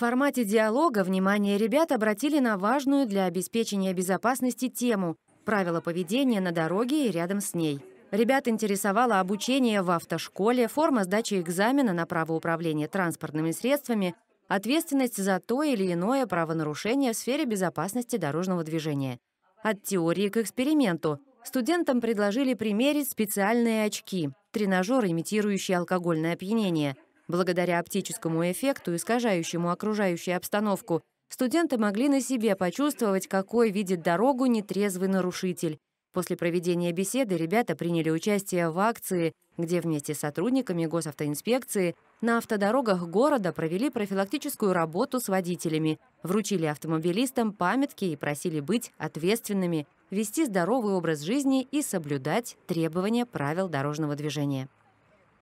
формате диалога внимание ребят обратили на важную для обеспечения безопасности тему «Правила поведения на дороге и рядом с ней». Ребят интересовало обучение в автошколе, форма сдачи экзамена на право управления транспортными средствами, ответственность за то или иное правонарушение в сфере безопасности дорожного движения. От теории к эксперименту. Студентам предложили примерить специальные очки, тренажер, имитирующий алкогольное опьянение – Благодаря оптическому эффекту, искажающему окружающую обстановку, студенты могли на себе почувствовать, какой видит дорогу нетрезвый нарушитель. После проведения беседы ребята приняли участие в акции, где вместе с сотрудниками госавтоинспекции на автодорогах города провели профилактическую работу с водителями, вручили автомобилистам памятки и просили быть ответственными, вести здоровый образ жизни и соблюдать требования правил дорожного движения.